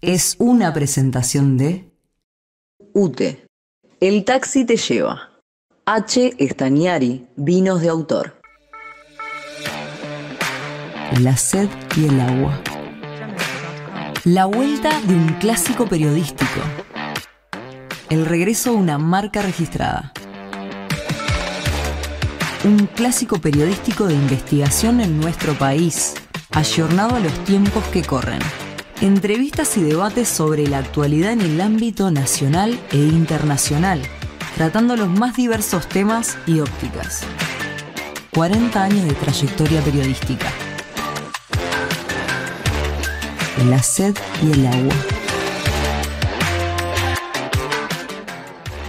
es una presentación de UTE. El taxi te lleva. H. Estaniari, vinos de autor. La sed y el agua. La vuelta de un clásico periodístico. El regreso a una marca registrada. Un clásico periodístico de investigación en nuestro país, ayornado a los tiempos que corren entrevistas y debates sobre la actualidad en el ámbito nacional e internacional, tratando los más diversos temas y ópticas. 40 años de trayectoria periodística. La sed y el agua.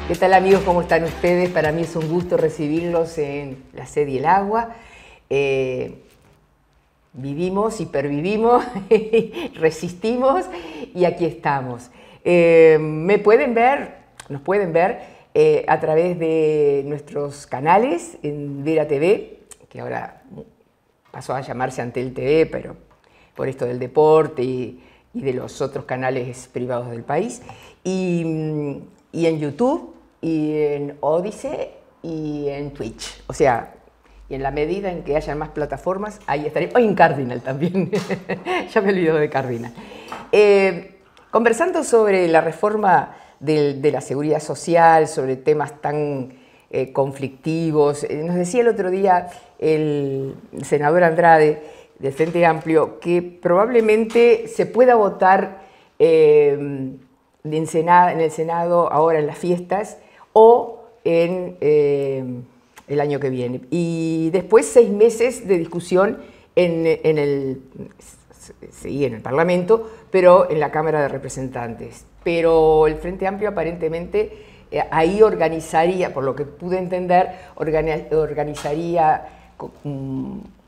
¿Qué tal amigos? ¿Cómo están ustedes? Para mí es un gusto recibirlos en La sed y el agua. Eh, vivimos hipervivimos, resistimos y aquí estamos. Eh, me pueden ver, nos pueden ver eh, a través de nuestros canales en Vera TV, que ahora pasó a llamarse Antel TV, pero por esto del deporte y, de los otros canales privados del país, y, mm, en YouTube, y en Odise, y en Twitch. O sea, y en la medida en que haya más plataformas, ahí estaré. o en Cardinal también, ya me olvidé de Cardinal. Eh, conversando sobre la reforma de, la seguridad social, sobre temas tan eh, conflictivos, eh, nos decía el otro día el senador Andrade del Frente Amplio que probablemente se pueda votar en, el Senado ahora en las fiestas o en el año que viene. Y después seis meses de discusión en, el, en el Parlamento, pero en la Cámara de Representantes. Pero el Frente Amplio aparentemente eh, ahí organizaría, por lo que pude entender, organizaría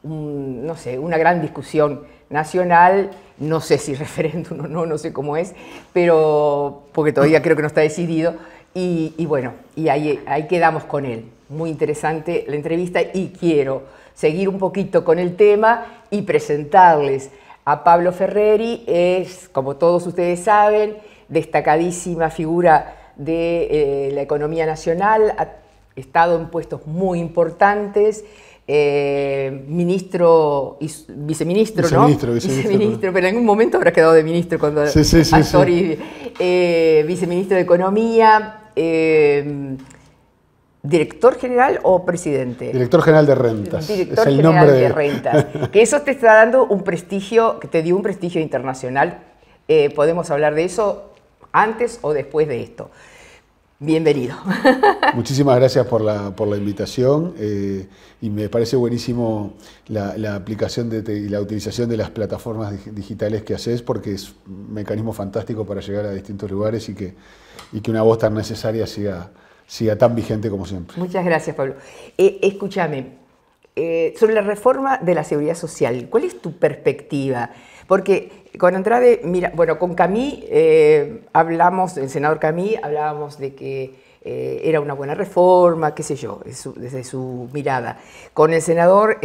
no sé, una gran discusión nacional, no sé si referéndum o no, no sé cómo es, pero porque todavía creo que no está decidido, y, bueno, y ahí, ahí quedamos con él muy interesante la entrevista y quiero seguir un poquito con el tema y presentarles a Pablo Ferreri. Es, como todos ustedes saben, destacadísima figura de eh, la economía nacional, ha estado en puestos muy importantes. Eh, ministro y viceministro, pero en algún momento habrá quedado de ministro cuando sí, eh, viceministro de Economía, ¿Director general o presidente? Director general de rentas. Director general de... rentas. Que eso te está dando un prestigio, que te dio un prestigio internacional. Eh, podemos hablar de eso antes o después de esto. Bienvenido. Muchísimas gracias por la, invitación eh, y me parece buenísimo la, aplicación de y la utilización de las plataformas digitales que haces porque es un mecanismo fantástico para llegar a distintos lugares y que, y que una voz tan necesaria siga siga tan vigente como siempre. Muchas gracias, Pablo. Eh, escúchame, eh, sobre la reforma de la seguridad social, ¿cuál es tu perspectiva? Porque con Andrade, mira, bueno, con Camí eh, hablamos, el senador Camí, hablábamos de que era una buena reforma, qué sé yo, desde su mirada. Con el senador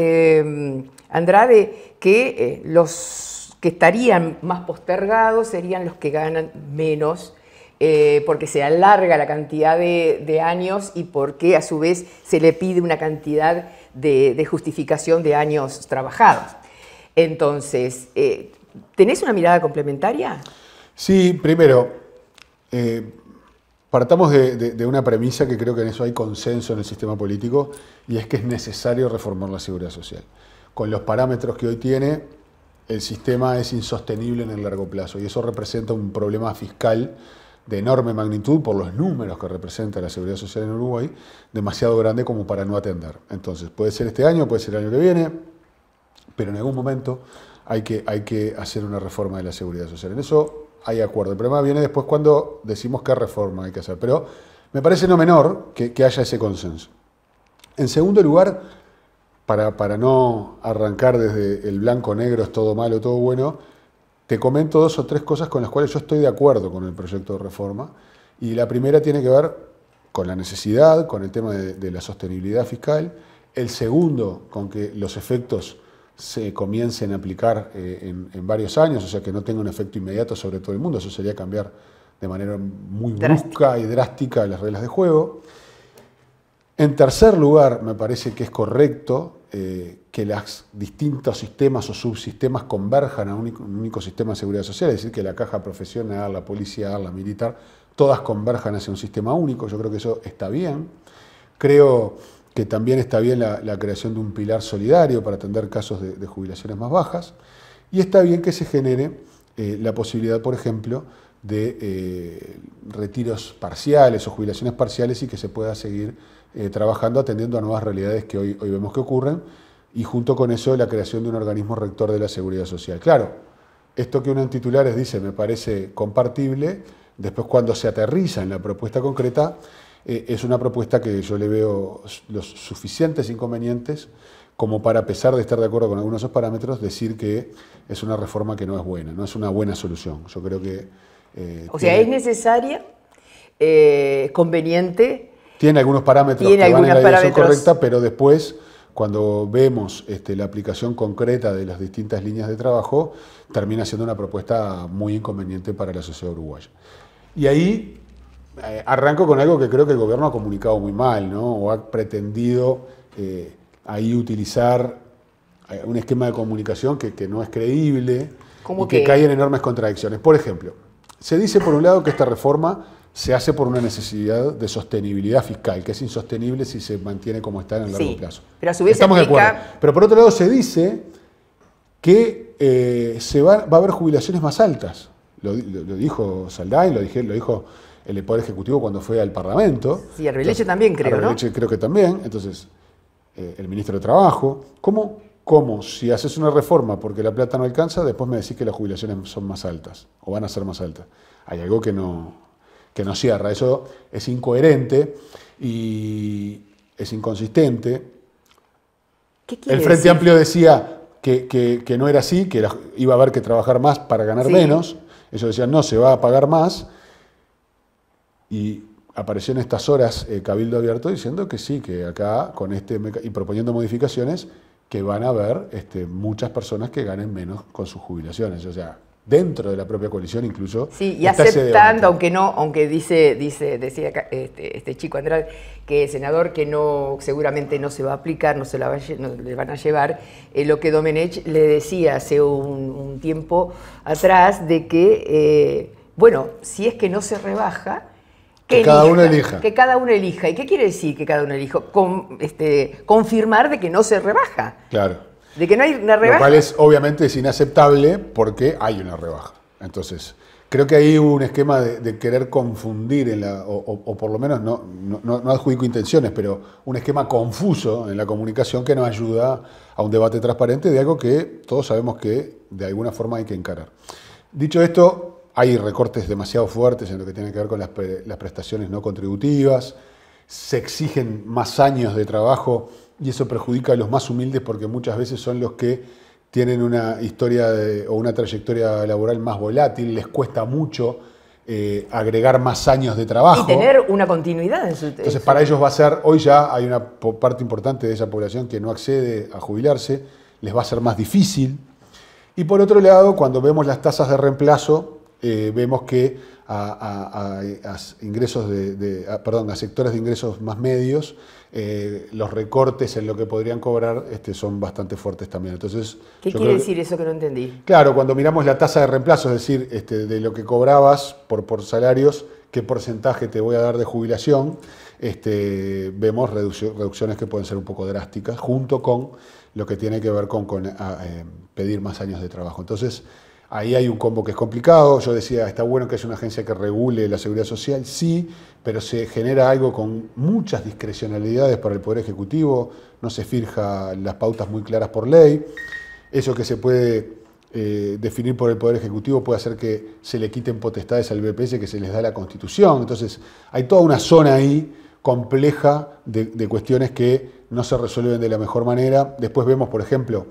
Andrade, que los que estarían más postergados serían los que ganan menos eh, porque se alarga la cantidad de, años y porque a su vez se le pide una cantidad de, justificación de años trabajados. Entonces, eh, ¿tenés una mirada complementaria? Sí, primero, eh, partamos de, una premisa que creo que en eso hay consenso en el sistema político y es que es necesario reformar la seguridad social. Con los parámetros que hoy tiene, el sistema es insostenible en el largo plazo y eso representa un problema fiscal de enorme magnitud por los números que representa la seguridad social en Uruguay, demasiado grande como para no atender. Entonces, puede ser este año, puede ser el año que viene, pero en algún momento hay que, hay que hacer una reforma de la seguridad social. En eso hay acuerdo. El problema viene después cuando decimos qué reforma hay que hacer. Pero me parece no menor que, haya ese consenso. En segundo lugar, para, para no arrancar desde el blanco negro es todo malo, todo bueno, te comento dos o tres cosas con las cuales yo estoy de acuerdo con el proyecto de reforma. Y la primera tiene que ver con la necesidad, con el tema de, la sostenibilidad fiscal. El segundo, con que los efectos se comiencen a aplicar eh, en, en, varios años, o sea, que no tenga un efecto inmediato sobre todo el mundo. Eso sería cambiar de manera muy brusca y drástica las reglas de juego. En tercer lugar, me parece que es correcto eh, que los distintos sistemas o subsistemas converjan a un único, sistema de seguridad social, es decir, que la caja profesional, la policía, la militar, todas converjan hacia un sistema único. Yo creo que eso está bien. Creo que también está bien la, creación de un pilar solidario para atender casos de, jubilaciones más bajas. Y está bien que se genere eh, la posibilidad, por ejemplo, de eh, retiros parciales o jubilaciones parciales y que se pueda seguir eh, trabajando atendiendo a nuevas realidades que hoy, hoy vemos que ocurren y junto con eso la creación de un organismo rector de la seguridad social. Claro, esto que uno en titulares dice me parece compartible, después cuando se aterriza en la propuesta concreta, eh, es una propuesta que yo le veo los suficientes inconvenientes como para, a pesar de estar de acuerdo con algunos de esos parámetros, decir que es una reforma que no es buena, no es una buena solución. Yo creo que... Eh, o sea, es necesaria, es conveniente, tiene algunos parámetros Tiene que van en la dirección correcta, pero después, cuando vemos este, la aplicación concreta de las distintas líneas de trabajo, termina siendo una propuesta muy inconveniente para la sociedad uruguaya. Y ahí eh, arranco con algo que creo que el gobierno ha comunicado muy mal, ¿no? O ha pretendido eh, ahí utilizar eh, un esquema de comunicación que, no es creíble y que cae en enormes contradicciones. Por ejemplo, se dice por un lado que esta reforma se hace por una necesidad de sostenibilidad fiscal, que es insostenible si se mantiene como está en el largo plazo. Pero a su vez Estamos de acuerdo. Pero por otro lado se dice que eh, se va, a haber jubilaciones más altas. Lo, dijo Saldain, lo, dije, lo dijo el Poder Ejecutivo cuando fue al Parlamento. Sí, Arbeleche también creo, Arbeleche creo que también. Entonces, eh, el Ministro de Trabajo, ¿cómo, ¿cómo si haces una reforma porque la plata no alcanza, después me decís que las jubilaciones son más altas o van a ser más altas? Hay algo que no, que no cierra. Eso es incoherente y es inconsistente. el Frente Amplio decía que, no era así, que iba a haber que trabajar más para ganar menos. Ellos decían, no, se va a pagar más. Y apareció en estas horas eh, Cabildo Abierto diciendo que sí, que acá con este y proponiendo modificaciones que van a haber este, muchas personas que ganen menos con sus jubilaciones. O sea, dentro de la propia coalición incluso. Sí, y aceptando, aunque no, aunque dice, dice, decía este, este, chico Andrade, que senador, que no, seguramente no se va a aplicar, no se la le van a llevar, eh, lo que Domenech le decía hace un, tiempo atrás de que, eh, bueno, si es que no se rebaja, que, cada uno elija. Que cada uno elija. ¿Y qué quiere decir que cada uno elija? Este, confirmar de que no se rebaja. Claro. De que no hay una rebaja. Lo cual es obviamente es inaceptable porque hay una rebaja. Entonces, creo que hay un esquema de, querer confundir, en la, o, por lo menos no, no, adjudico intenciones, pero un esquema confuso en la comunicación que nos ayuda a un debate transparente de algo que todos sabemos que de alguna forma hay que encarar. Dicho esto, hay recortes demasiado fuertes en lo que tiene que ver con las prestaciones no contributivas, se exigen más años de trabajo y eso perjudica a los más humildes porque muchas veces son los que tienen una historia o una trayectoria laboral más volátil, les cuesta mucho eh, agregar más años de trabajo. Y tener una continuidad en su Entonces, para ellos va a ser, hoy ya hay una parte importante de esa población que no accede a jubilarse, les va a ser más difícil. Y por otro lado, cuando vemos las tasas de reemplazo, eh, vemos que a, ingresos de, perdón, a sectores de ingresos más medios, eh, los recortes en lo que podrían cobrar este, son bastante fuertes también. Entonces, ¿Qué quiere decir eso que no entendí? Claro, cuando miramos la tasa de reemplazo, es decir, este, de lo que cobrabas por, salarios, qué porcentaje te voy a dar de jubilación, este, vemos reducciones que pueden ser un poco drásticas, junto con lo que tiene que ver con, ah, eh, pedir más años de trabajo. Entonces, Ahí hay un combo que es complicado. Yo decía, está bueno que es una agencia que regule la seguridad social, sí, pero se genera algo con muchas discrecionalidades para el Poder Ejecutivo, no se fijan las pautas muy claras por ley. Eso que se puede eh, definir por el Poder Ejecutivo puede hacer que se le quiten potestades al BPS que se les da la Constitución. Entonces, hay toda una zona ahí compleja de, cuestiones que no se resuelven de la mejor manera. Después vemos, por ejemplo,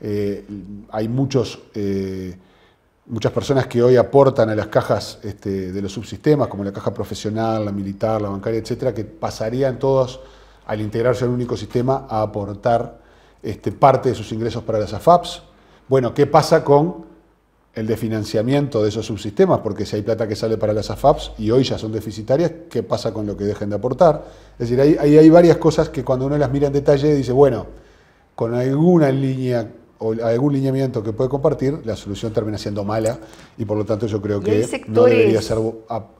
eh, hay muchos... Eh, muchas personas que hoy aportan a las cajas este, de los subsistemas, como la caja profesional, la militar, la bancaria, etcétera, que pasarían todos al integrarse en único sistema a aportar este, parte de sus ingresos para las AFAPs. Bueno, ¿qué pasa con el de de esos subsistemas, porque si hay plata que sale para las AFAPs y hoy ya son deficitarias, ¿qué pasa con lo que dejen de aportar? Es decir, ahí, hay, hay varias cosas que cuando uno las mira en detalle dice, bueno, con alguna línea o algún lineamiento que puede compartir, la solución termina siendo mala y por lo tanto yo creo que no debería ser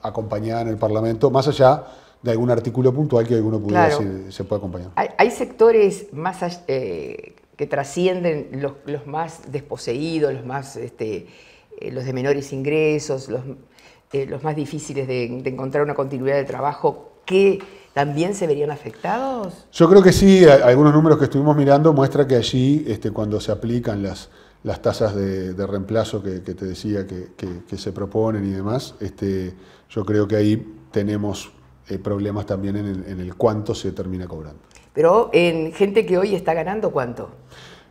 acompañada en el Parlamento, más allá de algún artículo puntual que alguno pudiera se, puede acompañar. Hay, sectores más eh, que trascienden los, más desposeídos, los más este, eh, los de menores ingresos, los, eh, los más difíciles de, de encontrar una continuidad de trabajo que ¿También se verían afectados? Yo creo que sí, algunos números que estuvimos mirando muestran que allí, este, cuando se aplican las, las tasas de, reemplazo que, te decía que, se proponen y demás, este, yo creo que ahí tenemos eh, problemas también en el, cuánto se termina cobrando. Pero en gente que hoy está ganando, ¿cuánto?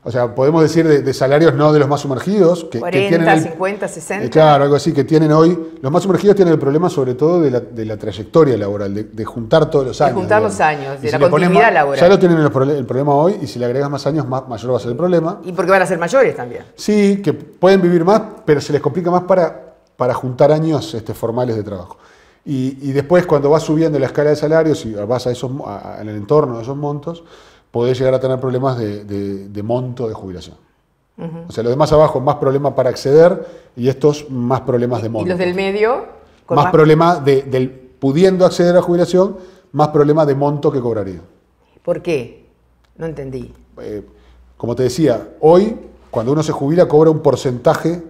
O sea, podemos decir de, salarios no de los más sumergidos. Que, 40, tienen 50, 60. Eh, claro, algo así, que tienen hoy. Los más sumergidos tienen el problema sobre todo de la, trayectoria laboral, de, juntar todos los años. De juntar los años, de la continuidad laboral. Ya lo tienen el, problema hoy y si le agregas más años, más, mayor va a ser el problema. Y porque van a ser mayores también. Sí, que pueden vivir más, pero se les complica más para, para juntar años este, formales de trabajo. Y, después, cuando vas subiendo la escala de salarios y vas a esos, en el entorno de esos montos, podés llegar a tener problemas de, monto de jubilación. O sea, los de más abajo, más problemas para acceder y estos más problemas de monto. ¿Y los del medio? Más, más, problemas de, pudiendo acceder a jubilación, más problemas de monto que cobraría. ¿Por qué? No entendí. Eh, como te decía, hoy cuando uno se jubila cobra un porcentaje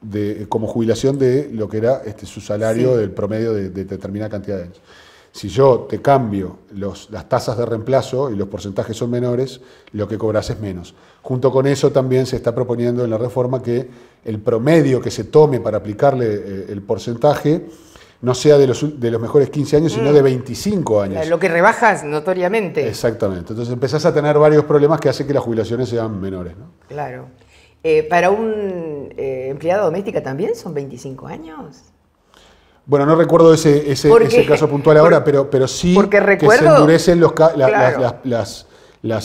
de, como jubilación de lo que era este, su salario del promedio de determinada cantidad de años. Si yo te cambio las tasas de reemplazo y los porcentajes son menores, lo que cobras es menos. Junto con eso también se está proponiendo en la reforma que el promedio que se tome para aplicarle eh, el porcentaje no sea de los, mejores 15 años, sino mm. de 25 años. Lo que rebajas notoriamente. Exactamente. Entonces empezás a tener varios problemas que hacen que las jubilaciones sean menores. ¿no? Claro. Eh, ¿Para un eh, empleado doméstica también son 25 años? Bueno, no recuerdo ese, ese, caso puntual ahora, pero, pero sí que se endurecen las,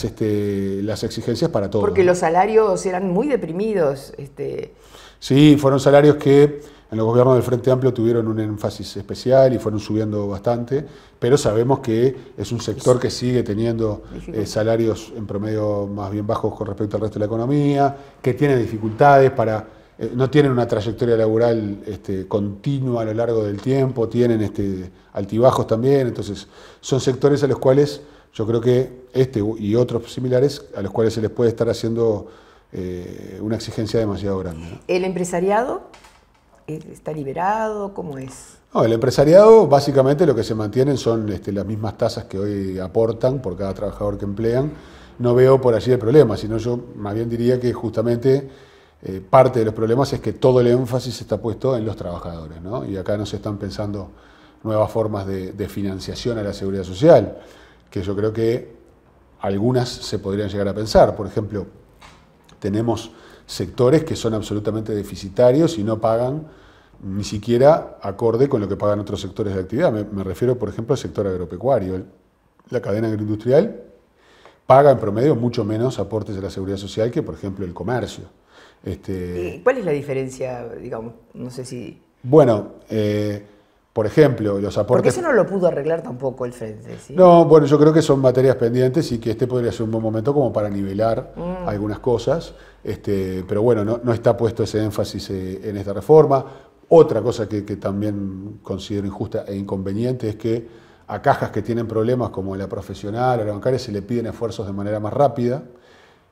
este, las, exigencias para todos. Porque los salarios eran muy deprimidos. Este. Sí, fueron salarios que en los gobiernos del Frente Amplio tuvieron un énfasis especial y fueron subiendo bastante, pero sabemos que es un sector que sigue teniendo eh, salarios en promedio más bien bajos con respecto al resto de la economía, que tiene dificultades para eh, no tienen una trayectoria laboral este, continua a lo largo del tiempo, tienen este, altibajos también, entonces son sectores a los cuales yo creo que este y otros similares a los cuales se les puede estar haciendo eh, una exigencia demasiado grande. ¿El empresariado eh, está liberado? ¿Cómo es? No, el empresariado básicamente lo que se mantienen son este, las mismas tasas que hoy aportan por cada trabajador que emplean. No veo por allí el problema, sino yo más bien diría que justamente eh, parte de los problemas es que todo el énfasis está puesto en los trabajadores, Y acá no se están pensando nuevas formas de, financiación a la seguridad social, que yo creo que algunas se podrían llegar a pensar. Por ejemplo, tenemos sectores que son absolutamente deficitarios y no pagan ni siquiera acorde con lo que pagan otros sectores de actividad. Me, me refiero, por ejemplo, al sector agropecuario. La cadena agroindustrial paga en promedio mucho menos aportes a la seguridad social que, por ejemplo, el comercio. Este, ¿Cuál es la diferencia, digamos? No sé si... Bueno, eh, por ejemplo, los aportes... Porque eso no lo pudo arreglar tampoco el Frente, No, bueno, yo creo que son materias pendientes y que este podría ser un buen momento como para nivelar mm. algunas cosas, este, pero bueno, no, está puesto ese énfasis eh, en esta reforma. Otra cosa que, también considero injusta e inconveniente es que a cajas que tienen problemas como la profesional a la bancaria se le piden esfuerzos de manera más rápida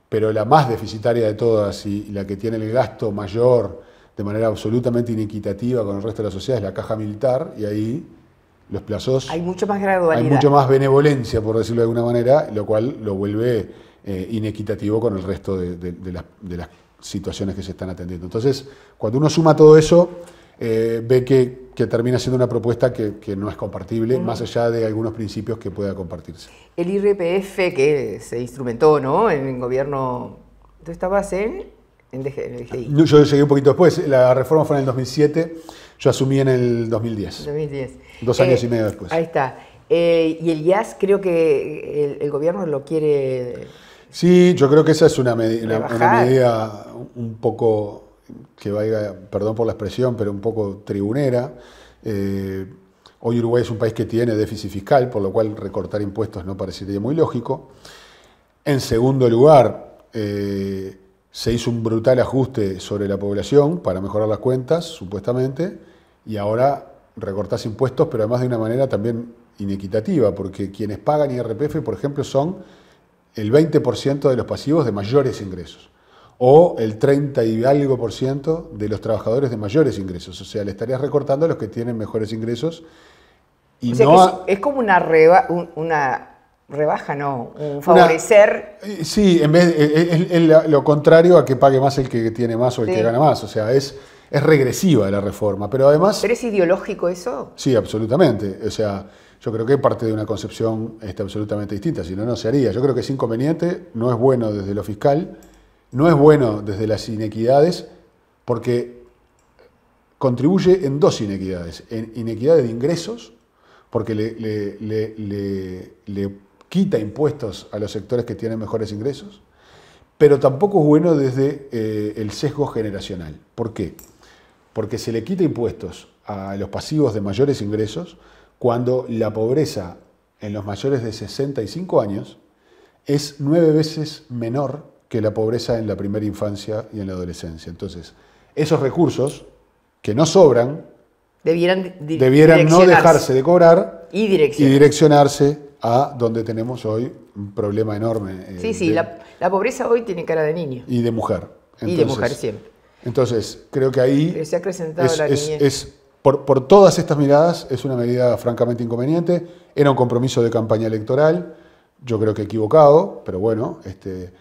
pero la más deficitaria de todas y la que tiene el gasto mayor de manera absolutamente inequitativa con el resto de la sociedad es la caja militar y ahí los plazos... Hay mucho más gradualidad. Hay mucho más benevolencia, por decirlo de alguna manera, lo cual lo vuelve eh, inequitativo con el resto de, las, situaciones que se están atendiendo. Entonces, cuando uno suma todo eso, eh, ve que que termina siendo una propuesta que, no es compartible, más allá de algunos principios que pueda compartirse. El IRPF que se instrumentó ¿no? en el gobierno, tú estabas en, el Yo llegué un poquito después, la reforma fue en el 2007, yo asumí en el 2010. 2010. Dos años eh, y medio después. Ahí está. Eh, y el IAS creo que el, gobierno lo quiere... Sí, yo creo que esa es una medida un poco que vaya, perdón por la expresión, pero un poco tribunera. Eh, hoy Uruguay es un país que tiene déficit fiscal, por lo cual recortar impuestos no parecería muy lógico. En segundo lugar, eh, se hizo un brutal ajuste sobre la población para mejorar las cuentas, supuestamente, y ahora recortás impuestos, pero además de una manera también inequitativa, porque quienes pagan IRPF, por ejemplo, son el 20% de los pasivos de mayores ingresos o el 30 y algo por ciento de los trabajadores de mayores ingresos. O sea, le estarías recortando a los que tienen mejores ingresos. Y es, como una, rebaja, no, un favorecer. Eh, sí, en vez eh, eh, es, lo contrario a que pague más el que tiene más o el que gana más. O sea, es, es regresiva la reforma. Pero además. ¿Pero es ideológico eso? Sí, absolutamente. O sea. Yo creo que parte de una concepción este, absolutamente distinta, si no, no se haría. Yo creo que es inconveniente, no es bueno desde lo fiscal, no es bueno desde las inequidades porque contribuye en dos inequidades. En inequidades de ingresos, porque le, quita impuestos a los sectores que tienen mejores ingresos, pero tampoco es bueno desde eh, el sesgo generacional. ¿Por qué? Porque se le quita impuestos a los pasivos de mayores ingresos cuando la pobreza en los mayores de 65 años es nueve veces menor que la pobreza en la primera infancia y en la adolescencia. Entonces, esos recursos que no sobran debieran, no dejarse de cobrar y direccionarse. a donde tenemos hoy un problema enorme. Eh, sí, sí, la, pobreza hoy tiene cara de niño. Y de mujer. y de mujer siempre. Entonces, creo que ahí... se ha acrecentado la Es, por, por, todas estas miradas es una medida francamente inconveniente. Era un compromiso de campaña electoral, yo creo que equivocado, pero bueno, este,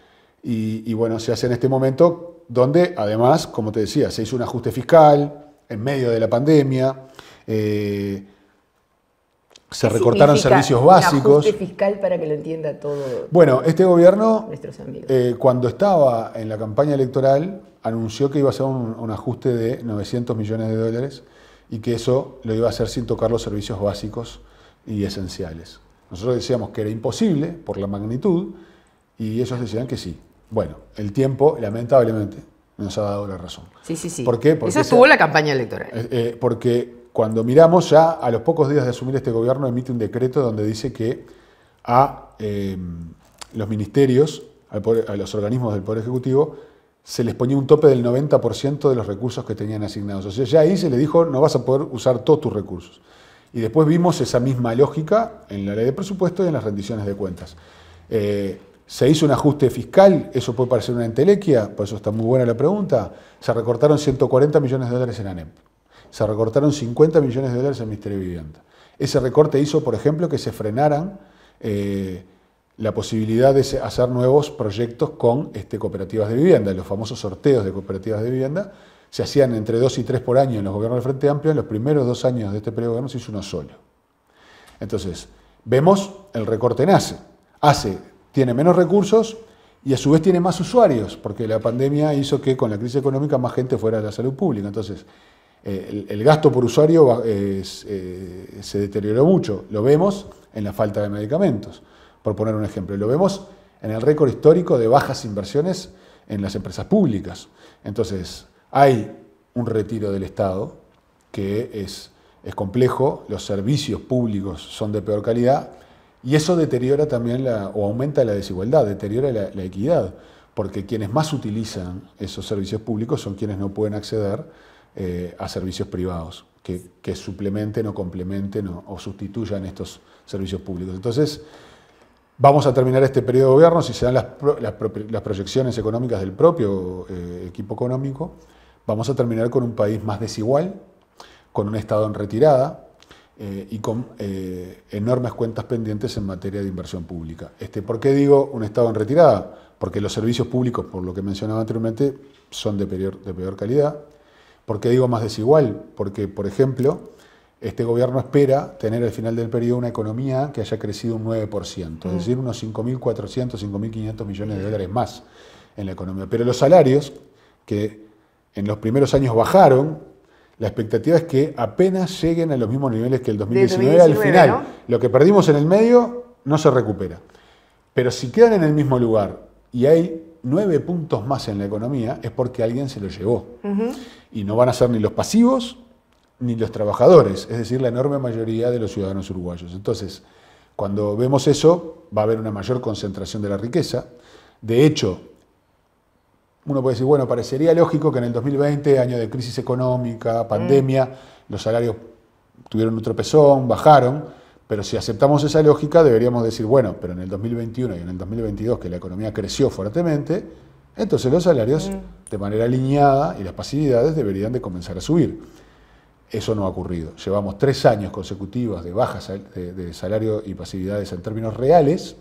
y, bueno, se hace en este momento donde, además, como te decía, se hizo un ajuste fiscal en medio de la pandemia, eh, se recortaron servicios básicos. un ajuste fiscal para que lo entienda todo? Bueno, este gobierno, eh, cuando estaba en la campaña electoral, anunció que iba a hacer un ajuste de 900 millones de dólares y que eso lo iba a hacer sin tocar los servicios básicos y esenciales. Nosotros decíamos que era imposible por la magnitud y ellos decían que sí, bueno, el tiempo, lamentablemente, nos ha dado la razón. Sí, sí, sí. ¿Por qué? Porque estuvo la campaña electoral. Eh, eh, porque cuando miramos ya, a los pocos días de asumir este gobierno, emite un decreto donde dice que a em, los ministerios, a los organismos del Poder Ejecutivo, se les ponía un tope del 90% de los recursos que tenían asignados. O sea, ya ahí se le dijo, no vas a poder usar todos tus recursos. Y después vimos esa misma lógica en la ley de presupuesto y en las rendiciones de cuentas. Eh, ¿Se hizo un ajuste fiscal? ¿Eso puede parecer una entelequia? Por eso está muy buena la pregunta. Se recortaron 140 millones de dólares en ANEP. Se recortaron 50 millones de dólares en Ministerio de Vivienda. Ese recorte hizo, por ejemplo, que se frenaran eh, la posibilidad de hacer nuevos proyectos con este, cooperativas de vivienda. Los famosos sorteos de cooperativas de vivienda se hacían entre dos y tres por año en los gobiernos del Frente Amplio. En los primeros dos años de este periodo de gobierno se hizo uno solo. Entonces, vemos el recorte nace, hace tiene menos recursos y a su vez tiene más usuarios, porque la pandemia hizo que con la crisis económica más gente fuera de la salud pública. Entonces, eh, el, gasto por usuario eh, se deterioró mucho. Lo vemos en la falta de medicamentos, por poner un ejemplo. Lo vemos en el récord histórico de bajas inversiones en las empresas públicas. Entonces, hay un retiro del Estado que es, es complejo, los servicios públicos son de peor calidad y eso deteriora también o aumenta la desigualdad, deteriora la, equidad, porque quienes más utilizan esos servicios públicos son quienes no pueden acceder eh, a servicios privados que, suplementen o complementen o, sustituyan estos servicios públicos. Entonces, vamos a terminar este periodo de gobierno, si se dan las, proyecciones económicas del propio eh, equipo económico, vamos a terminar con un país más desigual, con un Estado en retirada, eh, y con eh, enormes cuentas pendientes en materia de inversión pública. Este, ¿Por qué digo un Estado en retirada? Porque los servicios públicos, por lo que mencionaba anteriormente, son de de peor calidad. ¿Por qué digo más desigual? Porque, por ejemplo, este gobierno espera tener al final del periodo una economía que haya crecido un 9%, es decir, unos 5.400, 5.500 millones de dólares más en la economía. Pero los salarios, que en los primeros años bajaron, la expectativa es que apenas lleguen a los mismos niveles que el 2019, al final. Lo que perdimos en el medio no se recupera. Pero si quedan en el mismo lugar y hay nueve puntos más en la economía, es porque alguien se lo llevó. Y no van a ser ni los pasivos ni los trabajadores, es decir, la enorme mayoría de los ciudadanos uruguayos. Entonces, cuando vemos eso, va a haber una mayor concentración de la riqueza. De hecho, uno puede decir, bueno, parecería lógico que en el 2020, año de crisis económica, mm. pandemia, los salarios tuvieron un tropezón, bajaron, pero si aceptamos esa lógica, deberíamos decir, bueno, pero en el 2021 y en el 2022, que la economía creció fuertemente, entonces los salarios mm. de manera alineada y las pasividades deberían de comenzar a subir. Eso no ha ocurrido. Llevamos tres años consecutivos de bajas de, de salario y pasividades en términos reales,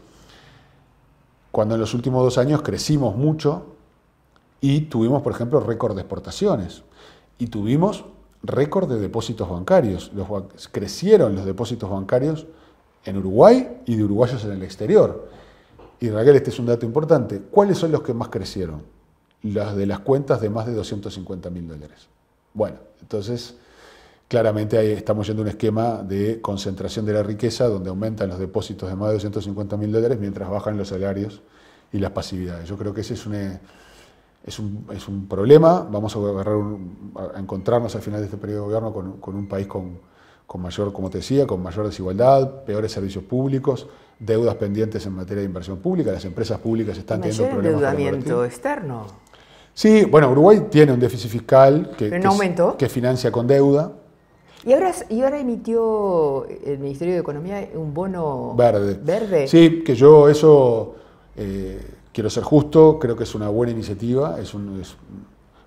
cuando en los últimos dos años crecimos mucho, y tuvimos, por ejemplo, récord de exportaciones. Y tuvimos récord de depósitos bancarios. Los, crecieron los depósitos bancarios en Uruguay y de uruguayos en el exterior. Y Raquel, este es un dato importante. ¿Cuáles son los que más crecieron? Las de las cuentas de más de 250 mil dólares. Bueno, entonces, claramente ahí estamos yendo a un esquema de concentración de la riqueza donde aumentan los depósitos de más de 250 mil dólares mientras bajan los salarios y las pasividades. Yo creo que ese es un es un, problema, vamos a, encontrarnos al final de este periodo de gobierno con, un país con, mayor, como te decía, con mayor desigualdad, peores servicios públicos, deudas pendientes en materia de inversión pública, las empresas públicas están teniendo problemas. endeudamiento externo. Sí, bueno, Uruguay tiene un déficit fiscal que, que, financia con deuda. Y ahora, y ahora emitió el Ministerio de Economía un bono verde. verde. Sí, que yo eso eh, Quiero ser justo, creo que es una buena iniciativa, es,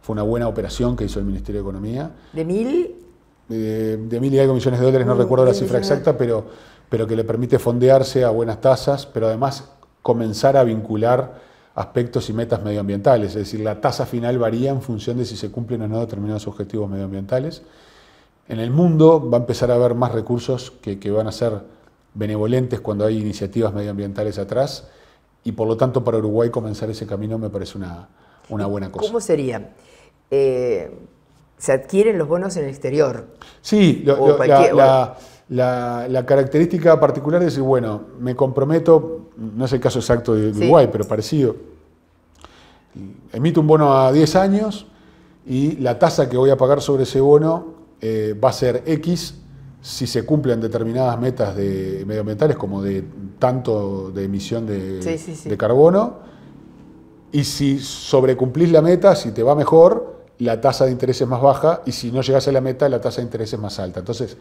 fue una buena operación que hizo el Ministerio de Economía. ¿De mil? de mil y algo millones de dólares, no, mm, recuerdo la cifra exacta, pero, que le permite fondearse a buenas tasas, pero además comenzar a vincular aspectos y metas medioambientales, es decir, la tasa final varía en función de si se cumplen o no determinados objetivos medioambientales. En el mundo va a empezar a haber más recursos que, que van a ser benevolentes cuando hay iniciativas medioambientales atrás y por lo tanto para Uruguay comenzar ese camino me parece una, buena cosa. ¿Cómo sería? Eh, ¿Se adquieren los bonos en el exterior? Sí, la, característica particular es decir, bueno, me comprometo, no es el caso exacto de Uruguay, pero parecido, emito un bono a 10 años y la tasa que voy a pagar sobre ese bono eh, va a ser X si se cumplen determinadas metas de medioambientales como de tanto de emisión de, de carbono, y si sobrecumplís la meta, si te va mejor, la tasa de interés es más baja, y si no llegas a la meta, la tasa de interés es más alta. Entonces,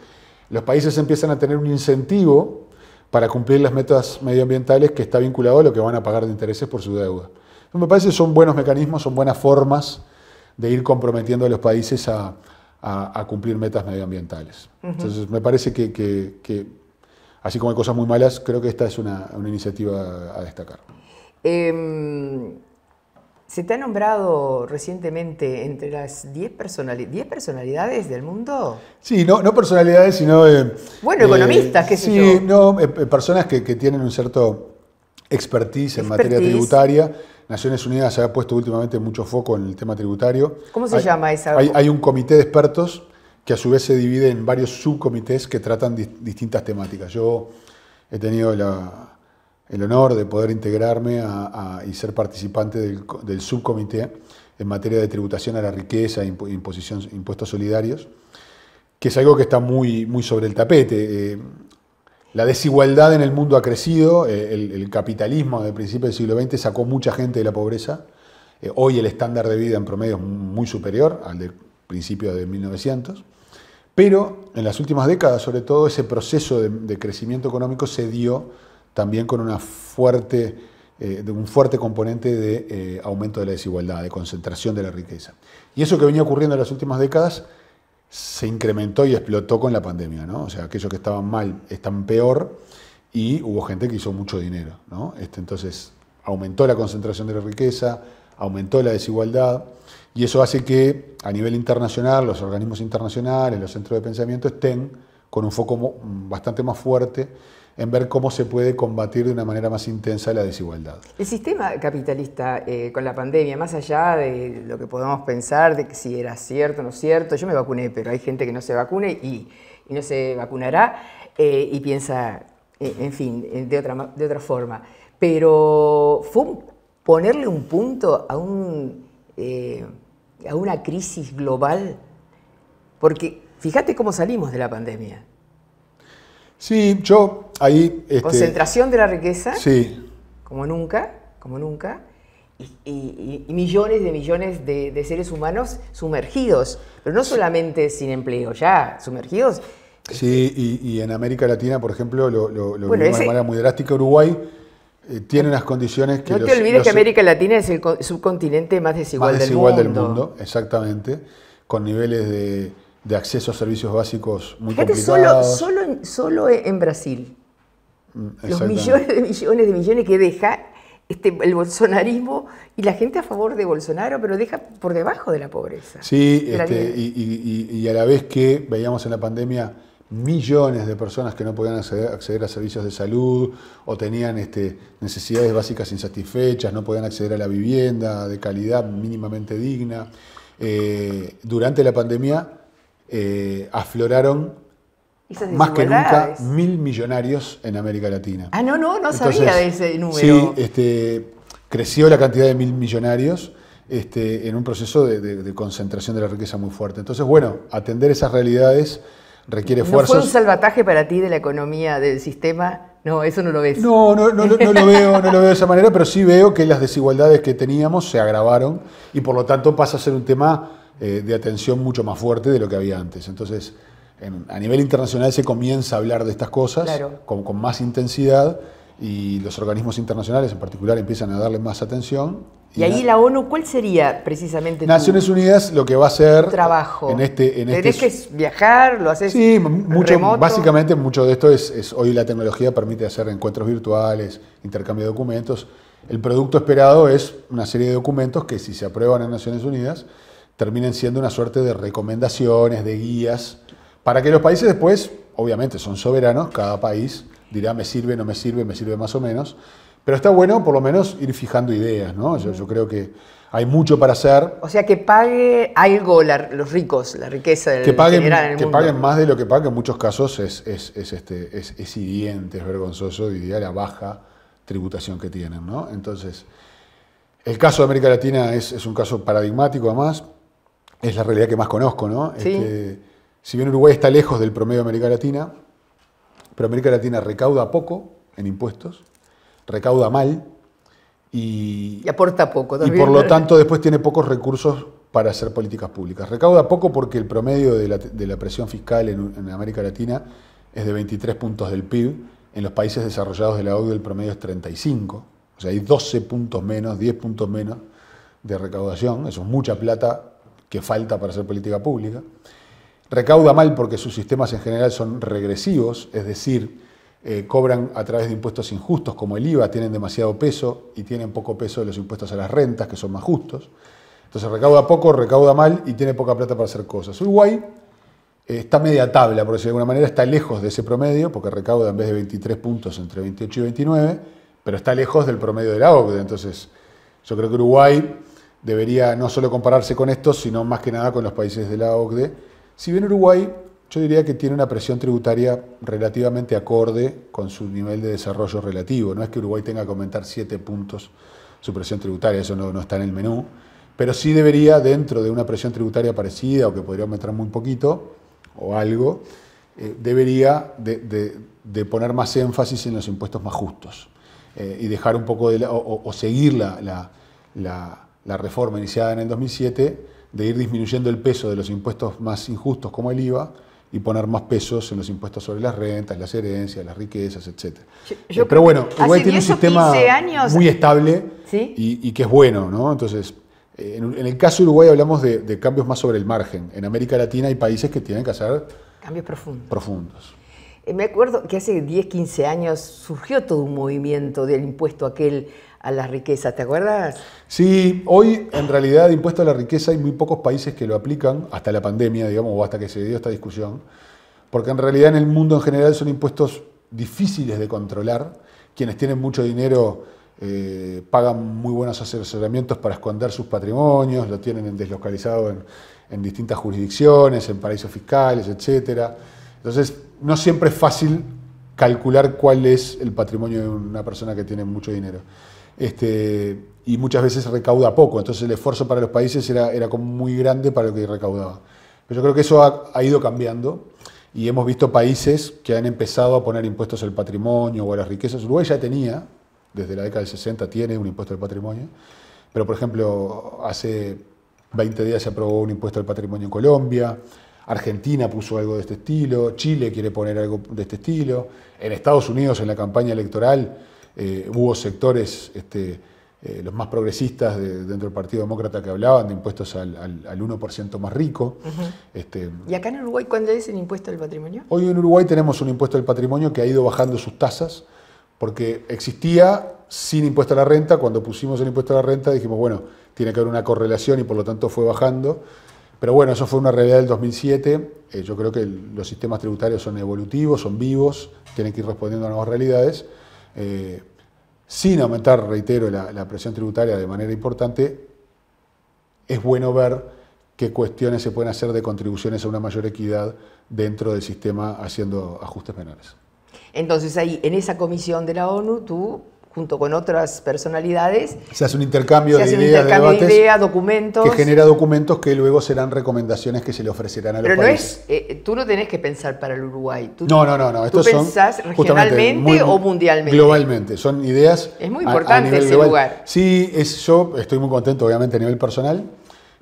los países empiezan a tener un incentivo para cumplir las metas medioambientales que está vinculado a lo que van a pagar de intereses por su deuda. Me parece que son buenos mecanismos, son buenas formas de ir comprometiendo a los países a, a, cumplir metas medioambientales. Entonces, me parece que, así como hay cosas muy malas, creo que esta es una, iniciativa a, destacar. Em, se te ha nombrado recientemente entre las 10 personalidades del mundo. Sí, no, personalidades, sino... Eh, bueno, eh, economistas, que qué sé sí, yo. Sí, no, eh, eh, personas que, tienen un cierto expertise, expertise. en materia tributaria Naciones Unidas se ha puesto últimamente mucho foco en el tema tributario. ¿Cómo se llama esa? Hay, un comité de expertos que a su vez se divide en varios subcomités que tratan distintas temáticas. Yo he tenido el honor de poder integrarme y ser participante del, subcomité en materia de tributación a la riqueza e impuestos solidarios, que es algo que está muy, muy sobre el tapete. Eh, la desigualdad en el mundo ha crecido, eh, el, capitalismo de principios del siglo XX sacó mucha gente de la pobreza, eh, hoy el estándar de vida en promedio es muy superior al del principio de 1900, pero en las últimas décadas, sobre todo, ese proceso de, crecimiento económico se dio también con eh, un fuerte componente de aumento de la desigualdad, de concentración de la riqueza. Y eso que venía ocurriendo en las últimas décadas se incrementó y explotó con la pandemia, ¿no? O sea, aquellos que estaban mal están peor y hubo gente que hizo mucho dinero, este, entonces, aumentó la concentración de la riqueza, aumentó la desigualdad y eso hace que a nivel internacional, los organismos internacionales, los centros de pensamiento estén con un foco bastante más fuerte en ver cómo se puede combatir de una manera más intensa la desigualdad. El sistema capitalista eh, con la pandemia, más allá de lo que podamos pensar, de que si era cierto o no cierto, yo me vacuné, pero hay gente que no se vacune y, no se vacunará eh, y piensa, eh, en fin, de otra, forma. Pero fue ponerle un punto a una crisis global, porque fíjate cómo salimos de la pandemia. Sí, yo ahí... Este, Concentración de la riqueza. Sí. Como nunca, como nunca. Y, millones de millones de, seres humanos sumergidos, pero no solamente sin empleo, ya sumergidos. Sí, y, en América Latina, por ejemplo, lo, lo, lo una manera muy drástica. Uruguay eh, tiene unas condiciones que... No te olvides que América Latina es el subcontinente más desigual, del mundo. Más desigual del mundo, exactamente, con niveles de de acceso a servicios básicos muy Fíjate, Solo, solo, en Brasil. Mm, Los millones de millones de millones que deja este, el bolsonarismo y la gente a favor de Bolsonaro, pero deja por debajo de la pobreza. Sí, este, y, a la vez que veíamos en la pandemia millones de personas que no podían acceder, a servicios de salud o tenían este, necesidades básicas insatisfechas, no podían acceder a la vivienda de calidad mínimamente digna. Eh, durante la pandemia eh, afloraron más que nunca mil millonarios en América Latina. Ah, no, no, no sabía de ese número. Sí, este, creció la cantidad de mil millonarios este, en un proceso de, concentración de la riqueza muy fuerte. Entonces, bueno, atender esas realidades requiere esfuerzos. fue un salvataje para ti de la economía, del sistema? No, eso no lo ves. No, no, no, no, lo veo, no lo veo de esa manera, pero sí veo que las desigualdades que teníamos se agravaron y por lo tanto pasa a ser un tema eh, de atención mucho más fuerte de lo que había antes. Entonces, a nivel internacional se comienza a hablar de estas cosas con, más intensidad y los organismos internacionales en particular empiezan a darle más atención. ¿Y, ahí la ONU cuál sería precisamente? Naciones Unidas lo que va a hacer... Trabajo. En este, ¿Tenés este que viajar? ¿Lo haces Sí, mucho, básicamente mucho de esto es... Hoy la tecnología permite hacer encuentros virtuales, intercambio de documentos. El producto esperado es una serie de documentos que si se aprueban en Naciones Unidas terminen siendo una suerte de recomendaciones, de guías, para que los países después, obviamente son soberanos, cada país dirá me sirve, no me sirve, me sirve más o menos, pero está bueno por lo menos ir fijando ideas, ¿no? Yo, creo que hay mucho para hacer. O sea, que pague algo los ricos, la riqueza del que paguen, Que paguen más de lo que pagan, en muchos casos es, es, es este, es, hiriente, es vergonzoso, diría la baja tributación que tienen, ¿no? Entonces, el caso de América Latina es un caso paradigmático además, es la realidad que más conozco, ¿no? Este, si bien Uruguay está lejos del promedio de América Latina, pero América Latina recauda poco en impuestos, recauda mal y, y aporta poco. También. Y por lo tanto después tiene pocos recursos para hacer políticas públicas. Recauda poco porque el promedio de la, presión fiscal en, América Latina es de 23 puntos del PIB, en los países desarrollados de la OCDE el promedio es 35, o sea, hay 12 puntos menos, 10 puntos menos de recaudación, eso es mucha plata que falta para hacer política pública. Recauda mal porque sus sistemas en general son regresivos, es decir, eh, cobran a través de impuestos injustos como el IVA, tienen demasiado peso y tienen poco peso de los impuestos a las rentas, que son más justos. Entonces recauda poco, recauda mal y tiene poca plata para hacer cosas. Uruguay eh, está media tabla, por decirlo de alguna manera, está lejos de ese promedio, porque recauda en vez de 23 puntos entre 28 y 29, pero está lejos del promedio de la OCDE. Entonces yo creo que Uruguay debería no solo compararse con estos, sino más que nada con los países de la OCDE. Si bien Uruguay, yo diría que tiene una presión tributaria relativamente acorde con su nivel de desarrollo relativo. No es que Uruguay tenga que aumentar siete puntos su presión tributaria, eso no, está en el menú, pero sí debería, dentro de una presión tributaria parecida o que podría aumentar muy poquito o algo, eh, debería de, poner más énfasis en los impuestos más justos eh, y dejar un poco de o, seguir la la reforma iniciada en el 2007 de ir disminuyendo el peso de los impuestos más injustos como el IVA y poner más pesos en los impuestos sobre las rentas, las herencias, las riquezas, etc. Eh, pero bueno, Uruguay tiene un sistema muy estable y, que es bueno, ¿no? Entonces, en, el caso de Uruguay hablamos de, cambios más sobre el margen. En América Latina hay países que tienen que hacer cambios profundos. profundos. Eh, me acuerdo que hace 10, 15 años surgió todo un movimiento del impuesto aquel a la riqueza, ¿te acuerdas? Sí, hoy en realidad impuesto a la riqueza hay muy pocos países que lo aplican, hasta la pandemia, digamos, o hasta que se dio esta discusión, porque en realidad en el mundo en general son impuestos difíciles de controlar. Quienes tienen mucho dinero eh, pagan muy buenos asesoramientos para esconder sus patrimonios, lo tienen deslocalizado en, en distintas jurisdicciones, en paraísos fiscales, etc. Entonces, no siempre es fácil calcular cuál es el patrimonio de una persona que tiene mucho dinero. Este, y muchas veces recauda poco, entonces el esfuerzo para los países era, era como muy grande para lo que recaudaba. Pero yo creo que eso ha, ido cambiando y hemos visto países que han empezado a poner impuestos al patrimonio o a las riquezas. Uruguay ya tenía, desde la década del 60 tiene un impuesto al patrimonio, pero por ejemplo hace 20 días se aprobó un impuesto al patrimonio en Colombia, Argentina puso algo de este estilo, Chile quiere poner algo de este estilo, en Estados Unidos en la campaña electoral eh, hubo sectores, este, eh, los más progresistas dentro del Partido Demócrata, que hablaban de impuestos al, al, 1% más rico. Este, ¿Y acá en Uruguay cuándo es el impuesto al patrimonio? Hoy en Uruguay tenemos un impuesto al patrimonio que ha ido bajando sus tasas, porque existía sin impuesto a la renta. Cuando pusimos el impuesto a la renta dijimos, bueno, tiene que haber una correlación y por lo tanto fue bajando. Pero bueno, eso fue una realidad del 2007. Eh, yo creo que los sistemas tributarios son evolutivos, son vivos, tienen que ir respondiendo a nuevas realidades. Eh, sin aumentar, reitero, la, la, presión tributaria de manera importante, es bueno ver qué cuestiones se pueden hacer de contribuciones a una mayor equidad dentro del sistema haciendo ajustes menores. Entonces ahí, en esa comisión de la ONU, tú junto con otras personalidades. Se hace un intercambio, de, ideas, un intercambio de, ideas, documentos. Que genera documentos que luego serán recomendaciones que se le ofrecerán a los Pero no es, eh, tú no tenés que pensar para el Uruguay. Tú, no, no, no, no. Estos son regionalmente o mundialmente. Globalmente, son ideas. Es muy importante ese lugar. Sí, yo estoy muy contento, obviamente, a nivel personal,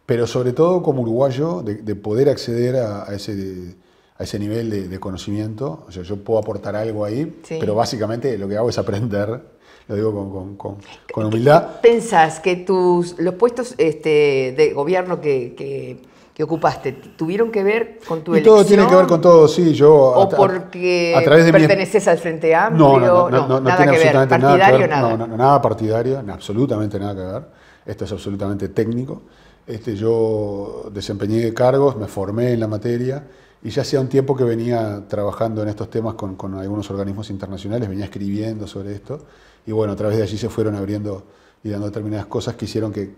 pero sobre todo como uruguayo, de, poder acceder a, ese a ese nivel de, conocimiento. O sea, yo puedo aportar algo ahí, pero básicamente lo que hago es aprender lo digo con, con, con, con humildad. ¿Pensás que tus, los puestos este, de gobierno que, que, ocupaste tuvieron que ver con tu y elección? Todo tiene que ver con todo, sí. Yo, ¿O a, porque través de em-, perteneces al Frente Amplio? No, no, no, nada tiene que absolutamente ver. nada que ver. Nada. No, nada partidario, absolutamente nada que ver. Esto es absolutamente técnico. Este, yo desempeñé cargos, me formé en la materia y ya hacía un tiempo que venía trabajando en estos temas con, con algunos organismos internacionales, venía escribiendo sobre esto y bueno, a través de allí se fueron abriendo y dando determinadas cosas que hicieron que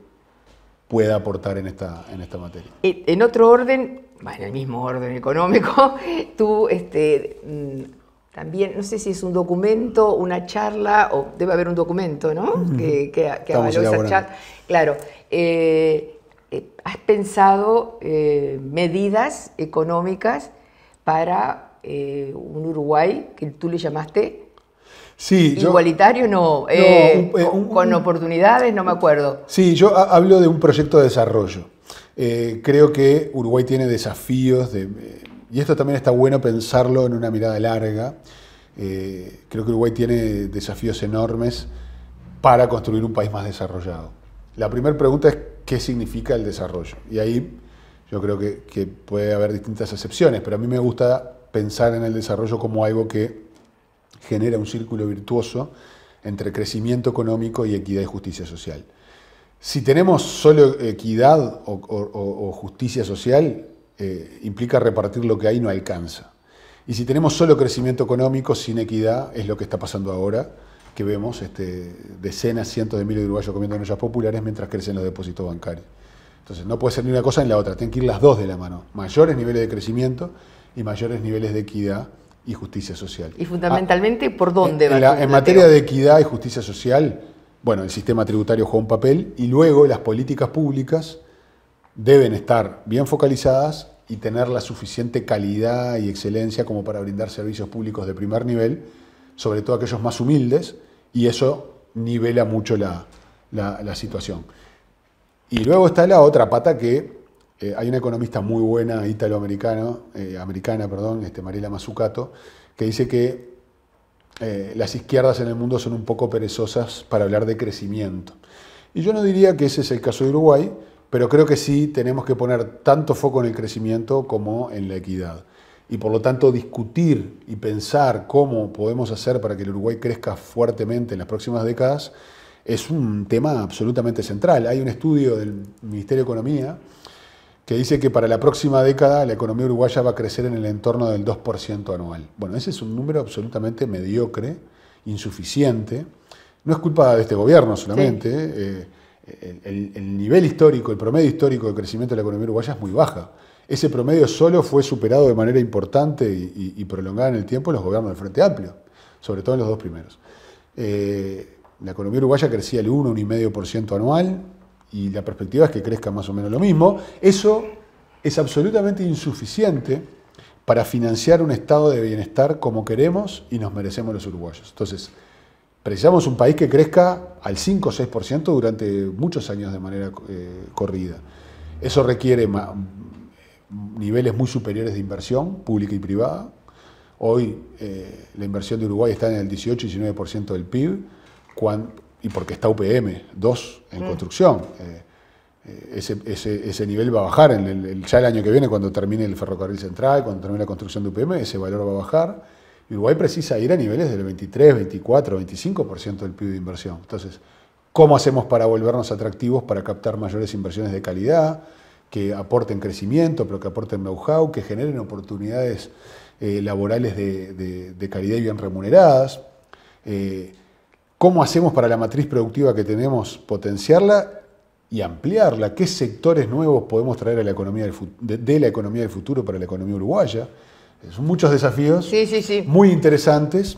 pueda aportar en esta, en esta materia. En otro orden, en el mismo orden económico, tú este, mm, también, no sé si es un documento, una charla, o debe haber un documento, ¿no? Que, avaló esa charla. Claro. Eh, eh, ¿Has pensado eh, medidas económicas para un Uruguay, que tú le llamaste Igualitario no, eh, eh, con oportunidades no me acuerdo. Sí, yo hablo de un proyecto de desarrollo. Eh, creo que Uruguay tiene desafíos y esto también está bueno pensarlo en una mirada larga. creo que Uruguay tiene desafíos enormes para construir un país más desarrollado. La primera pregunta es qué significa el desarrollo. Y ahí yo creo que, que puede haber distintas excepciones, pero a mí me gusta pensar en el desarrollo como algo que genera un círculo virtuoso entre crecimiento económico y equidad y justicia social. Si tenemos solo equidad o, justicia social, eh, implica repartir lo que hay no alcanza. Y si tenemos solo crecimiento económico sin equidad, es lo que está pasando ahora, que vemos este, decenas, cientos de miles de uruguayos comiendo ollas populares mientras crecen los depósitos bancarios. Entonces, no puede ser ni una cosa ni la otra, tienen que ir las dos de la mano. Mayores niveles de crecimiento y mayores niveles de equidad y justicia social. ¿Y fundamentalmente por dónde va? En, materia de equidad y justicia social, bueno, el sistema tributario juega un papel y luego las políticas públicas deben estar bien focalizadas y tener la suficiente calidad y excelencia como para brindar servicios públicos de primer nivel, sobre todo aquellos más humildes, y eso nivela mucho la situación. Y luego está la otra pata que eh, hay una economista muy buena, italoamericana, eh, americana, perdón, este, Mariela Mazzucato, que dice que eh, las izquierdas en el mundo son un poco perezosas para hablar de crecimiento. Y yo no diría que ese es el caso de Uruguay, pero creo que sí tenemos que poner tanto foco en el crecimiento como en la equidad. Y por lo tanto discutir y pensar cómo podemos hacer para que el Uruguay crezca fuertemente en las próximas décadas es un tema absolutamente central. Hay un estudio del Ministerio de Economía que dice que para la próxima década la economía uruguaya va a crecer en el entorno del 2% anual. Bueno, ese es un número absolutamente mediocre, insuficiente. No es culpa de este gobierno solamente. Eh, eh, el, nivel histórico, el promedio histórico de crecimiento de la economía uruguaya es muy baja. Ese promedio solo fue superado de manera importante y, prolongada en el tiempo en los gobiernos del Frente Amplio, sobre todo en los dos primeros. Eh, la economía uruguaya crecía el 1, 1,5% anual, y la perspectiva es que crezca más o menos lo mismo, eso es absolutamente insuficiente para financiar un estado de bienestar como queremos y nos merecemos los uruguayos. Entonces, precisamos un país que crezca al 5 o 6% durante muchos años de manera eh, corrida. Eso requiere niveles muy superiores de inversión pública y privada. Hoy eh, la inversión de Uruguay está en el 18-19% del PIB y porque está UPM 2 en mm. construcción. Eh, ese, nivel va a bajar. En el, ya el año que viene, cuando termine el ferrocarril central, cuando termine la construcción de UPM, ese valor va a bajar. Uruguay precisa ir a niveles del 23, 24, 25% del PIB de inversión. Entonces, ¿cómo hacemos para volvernos atractivos, para captar mayores inversiones de calidad, que aporten crecimiento, pero que aporten know-how, que generen oportunidades eh, laborales de, calidad y bien remuneradas? Eh, ¿Cómo hacemos para la matriz productiva que tenemos potenciarla y ampliarla? ¿Qué sectores nuevos podemos traer a la economía de, la economía del futuro para la economía uruguaya? Eh, son muchos desafíos muy interesantes.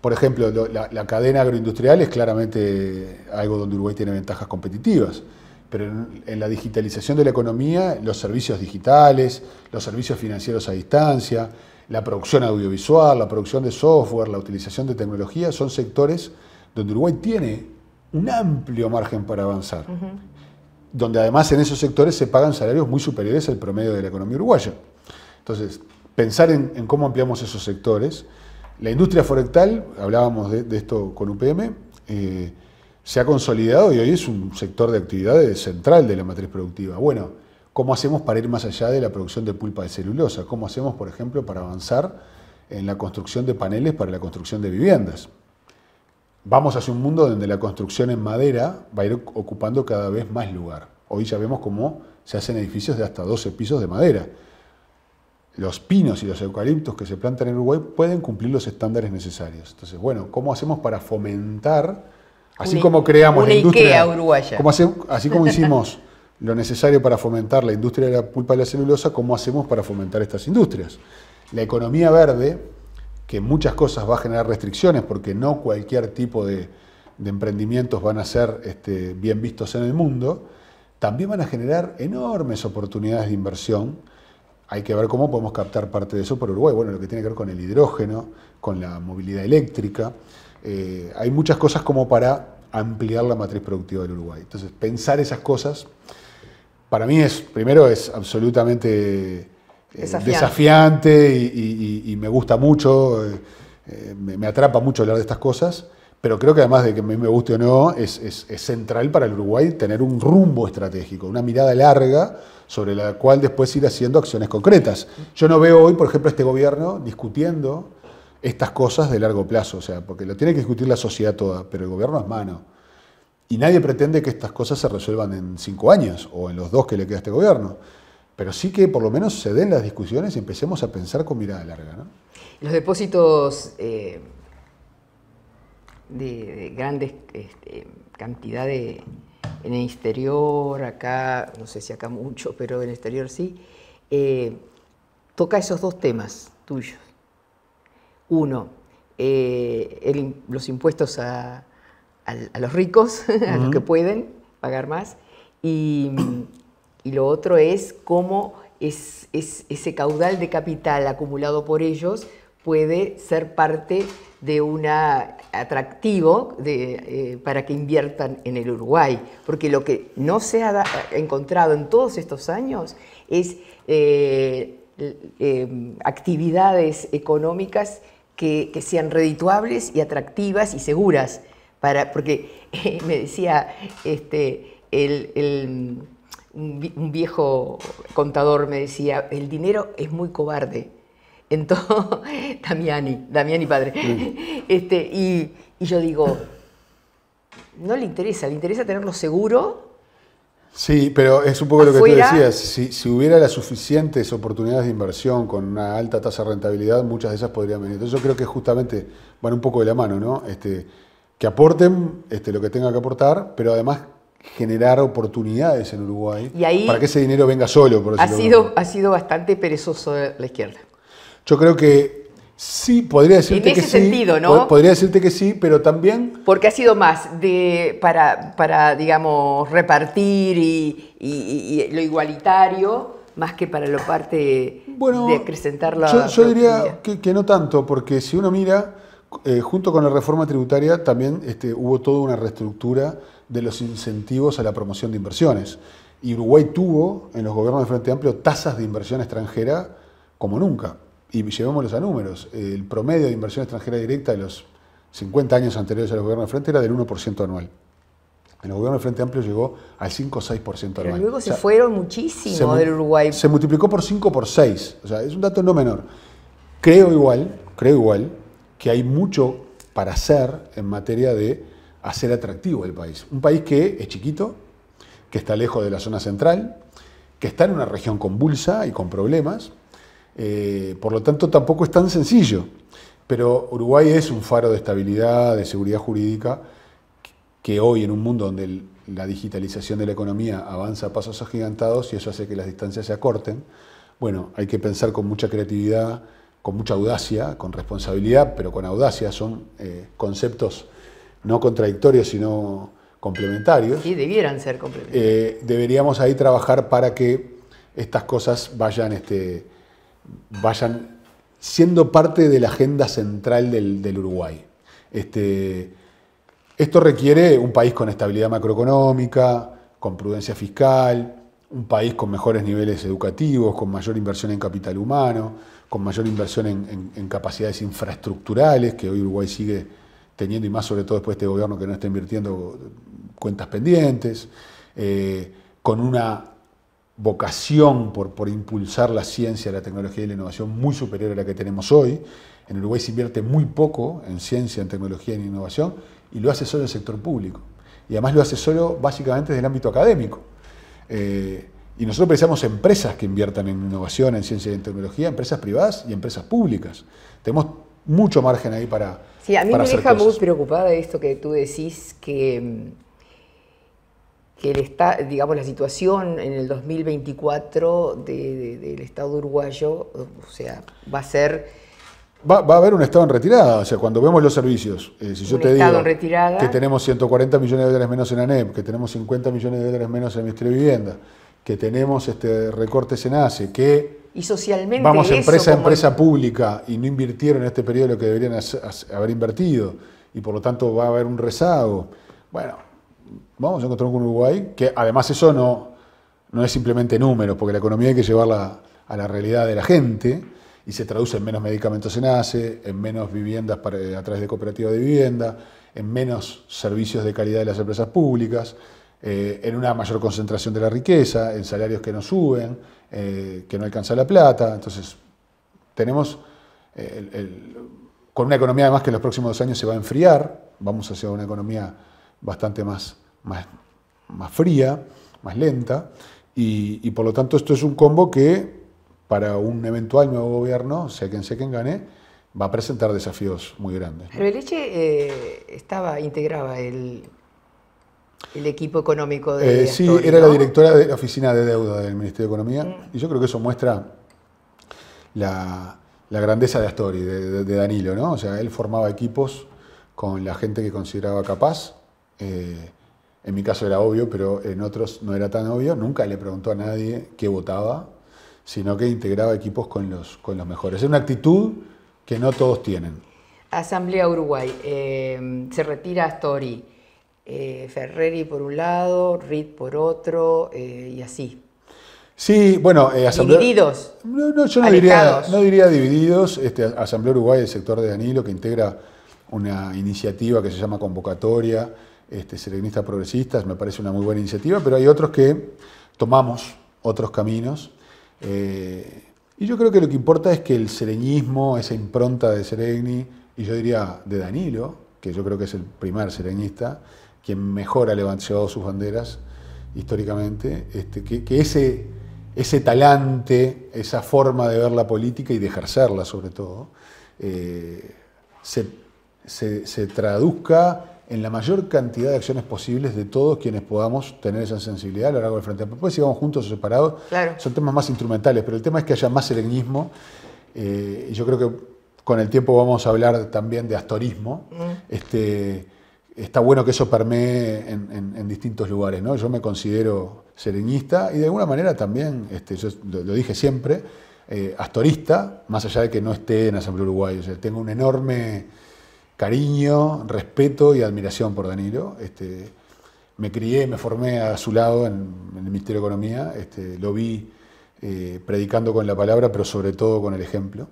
Por ejemplo, la, cadena agroindustrial es claramente algo donde Uruguay tiene ventajas competitivas, pero en la digitalización de la economía, los servicios digitales, los servicios financieros a distancia, la producción audiovisual, la producción de software, la utilización de tecnología, son sectores donde Uruguay tiene un amplio margen para avanzar, donde además en esos sectores se pagan salarios muy superiores al promedio de la economía uruguaya. Entonces, pensar en, cómo ampliamos esos sectores. La industria forestal, hablábamos de, esto con UPM, eh, se ha consolidado y hoy es un sector de actividad central de la matriz productiva. Bueno, ¿cómo hacemos para ir más allá de la producción de pulpa de celulosa? ¿Cómo hacemos, por ejemplo, para avanzar en la construcción de paneles para la construcción de viviendas? vamos hacia un mundo donde la construcción en madera va a ir ocupando cada vez más lugar. Hoy ya vemos cómo se hacen edificios de hasta 12 pisos de madera. Los pinos y los eucaliptos que se plantan en Uruguay pueden cumplir los estándares necesarios. Entonces, bueno, ¿cómo hacemos para fomentar, así como creamos la industria uruguaya? Como así como hicimos lo necesario para fomentar la industria de la pulpa y la celulosa, ¿cómo hacemos para fomentar estas industrias? La economía verde que muchas cosas va a generar restricciones porque no cualquier tipo de, emprendimientos van a ser este, bien vistos en el mundo, también van a generar enormes oportunidades de inversión. Hay que ver cómo podemos captar parte de eso por Uruguay. Bueno, lo que tiene que ver con el hidrógeno, con la movilidad eléctrica. Eh, hay muchas cosas como para ampliar la matriz productiva del Uruguay. Entonces, pensar esas cosas, para mí es, primero, es absolutamente eh, desafiante, desafiante y, me gusta mucho, eh, eh, me, atrapa mucho hablar de estas cosas, pero creo que además de que a mí me guste o no, es, central para el Uruguay tener un rumbo estratégico, una mirada larga sobre la cual después ir haciendo acciones concretas. Yo no veo hoy, por ejemplo, este gobierno discutiendo estas cosas de largo plazo, o sea, porque lo tiene que discutir la sociedad toda, pero el gobierno es mano. Y nadie pretende que estas cosas se resuelvan en cinco años o en los dos que le queda a este gobierno pero sí que por lo menos se den las discusiones y empecemos a pensar con mirada larga. ¿no? Los depósitos eh, de, grandes este, cantidades en el exterior, acá, no sé si acá mucho, pero en el exterior sí, eh, toca esos dos temas tuyos. Uno, eh, los impuestos a, los ricos, a los que pueden pagar más, y y lo otro es cómo ese caudal de capital acumulado por ellos puede ser parte de un atractivo eh, para que inviertan en el Uruguay. Porque lo que no se ha encontrado en todos estos años es eh, eh, actividades económicas que, sean redituables y atractivas y seguras. Para, porque me decía este, el un viejo contador me decía, el dinero es muy cobarde. Entonces, Damiani, Damiani padre. Este, y, yo digo, no le interesa, le interesa tenerlo seguro. Sí, pero es un poco lo que tú decías. Si, hubiera las suficientes oportunidades de inversión con una alta tasa de rentabilidad, muchas de esas podrían venir. Entonces yo creo que justamente van un poco de la mano, ¿no? Este, que aporten este, lo que tengan que aportar, pero además generar oportunidades en Uruguay para que ese dinero venga solo. Por ha, sido, ha sido bastante perezoso la izquierda. Yo creo que sí, podría decirte que sí. Podría decirte que sí, pero también... Porque ha sido más de, para, para digamos, repartir y, lo igualitario más que para la parte de acrecentar la... Yo, diría que, no tanto, porque si uno mira, eh, junto con la reforma tributaria también este, hubo toda una reestructura de los incentivos a la promoción de inversiones. Y Uruguay tuvo en los gobiernos de Frente Amplio tasas de inversión extranjera como nunca. Y llevémoslos a números. El promedio de inversión extranjera directa de los 50 años anteriores a los gobiernos del Frente era del 1% anual. En el gobierno del Frente Amplio llegó al 5 o 6% anual. Pero luego se fueron muchísimo del Uruguay. Se multiplicó por 5 por 6. O sea, es un dato no menor. Creo igual, creo igual, que hay mucho para hacer en materia de hacer atractivo el país. Un país que es chiquito, que está lejos de la zona central, que está en una región convulsa y con problemas. Eh, por lo tanto, tampoco es tan sencillo. Pero Uruguay es un faro de estabilidad, de seguridad jurídica, que hoy en un mundo donde la digitalización de la economía avanza a pasos agigantados y eso hace que las distancias se acorten, bueno, hay que pensar con mucha creatividad, con mucha audacia, con responsabilidad, pero con audacia. Son eh, conceptos no contradictorios, sino complementarios. Sí, debieran ser complementarios. Eh, deberíamos ahí trabajar para que estas cosas vayan, este, vayan siendo parte de la agenda central del, Uruguay. Este, esto requiere un país con estabilidad macroeconómica, con prudencia fiscal, un país con mejores niveles educativos, con mayor inversión en capital humano, con mayor inversión en capacidades infraestructurales, que hoy Uruguay sigue teniendo, y más sobre todo después de este gobierno que no está invirtiendo cuentas pendientes, eh, con una vocación por, impulsar la ciencia, la tecnología y la innovación muy superior a la que tenemos hoy. En Uruguay se invierte muy poco en ciencia, en tecnología y en innovación, y lo hace solo el sector público. Y además lo hace solo básicamente desde el ámbito académico. Eh, y nosotros precisamos empresas que inviertan en innovación, en ciencia y en tecnología, empresas privadas y empresas públicas. Tenemos mucho margen ahí para, Sí, a mí me deja muy preocupada esto que tú decís, que, que está, digamos, la situación en el 2024 del Estado uruguayo, o sea, va a ser... Va, a haber un Estado en retirada. O sea, cuando vemos los servicios, eh, si yo te digo que tenemos 140 millones de dólares menos en ANEP, que tenemos 50 millones de dólares menos en el Ministerio de Vivienda, que tenemos este, recortes en ACE, que y socialmente. Vamos empresa a empresa pública y no invirtieron en este periodo lo que deberían haber invertido y por lo tanto va a haber un rezago. Bueno, vamos a encontrar con Uruguay, que además eso no, no es simplemente números, porque la economía hay que llevarla a la realidad de la gente y se traduce en menos medicamentos en ACE, en menos viviendas a través de cooperativas de vivienda, en menos servicios de calidad de las empresas públicas. Eh, en una mayor concentración de la riqueza, en salarios que no suben, eh, que no alcanza la plata. Entonces, tenemos, eh, con una economía además que en los próximos dos años se va a enfriar, vamos hacia una economía bastante más, más, fría, más lenta, y, por lo tanto esto es un combo que para un eventual nuevo gobierno, sea quien sea quien gane, va a presentar desafíos muy grandes. Pero el Eche estaba, integraba el el equipo económico de. Eh, sí, era la directora de la oficina de deuda del Ministerio de Economía. Mm. Y yo creo que eso muestra la, grandeza de Astori, de, Danilo, ¿no? O sea, él formaba equipos con la gente que consideraba capaz. Eh, en mi caso era obvio, pero en otros no era tan obvio. Nunca le preguntó a nadie qué votaba, sino que integraba equipos con los, con los mejores. Es una actitud que no todos tienen. Asamblea Uruguay, eh, se retira Astori. Eh, Ferreri por un lado, Reed por otro, eh, y así. Sí, bueno, eh, Divididos. No, yo no diría, divididos. Este, Asamblea Uruguay, el sector de Danilo, que integra una iniciativa que se llama Convocatoria este, Serenistas Progresistas, me parece una muy buena iniciativa, pero hay otros que tomamos otros caminos. y yo creo que lo que importa es que el sereñismo, esa impronta de Seregni, y yo diría de Danilo, que yo creo que es el primer sereñista, quien mejor ha sus banderas históricamente, este, que, ese, ese talante, esa forma de ver la política y de ejercerla sobre todo, eh, se, traduzca en la mayor cantidad de acciones posibles de todos quienes podamos tener esa sensibilidad a lo largo del Frente pues Después sigamos juntos o separados, son temas más instrumentales, pero el tema es que haya más serenismo. Eh, y yo creo que con el tiempo vamos a hablar también de astorismo. Mm. Este, está bueno que eso permee en, distintos lugares. ¿no? Yo me considero sereñista y de alguna manera también, este, yo lo, dije siempre, eh, astorista, más allá de que no esté en Asamblea Uruguay. sea, tengo un enorme cariño, respeto y admiración por Danilo. Este, me crié, me formé a su lado en, el Ministerio de Economía, este, lo vi eh, predicando con la palabra, pero sobre todo con el ejemplo.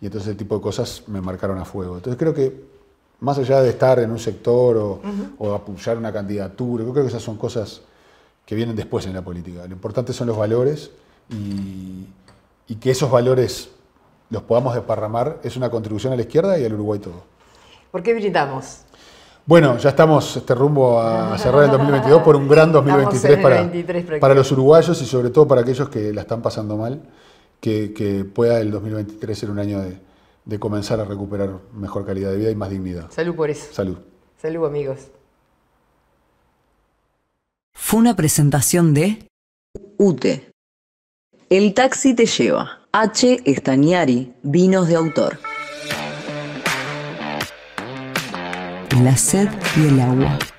Y entonces ese tipo de cosas me marcaron a fuego. Entonces creo que más allá de estar en un sector o, apoyar una candidatura, yo creo que esas son cosas que vienen después en la política. Lo importante son los valores y, que esos valores los podamos desparramar es una contribución a la izquierda y al Uruguay todo. ¿Por qué brindamos? Bueno, ya estamos este rumbo a cerrar el 2022 por un gran 2023 para, para los uruguayos y sobre todo para aquellos que la están pasando mal, que, que pueda el 2023 ser un año de, de comenzar a recuperar mejor calidad de vida y más dignidad. Salud por eso. Salud. Salud amigos. Fue una presentación de UTE. El taxi te lleva. H. Estaniari. vinos de autor. La sed y el agua.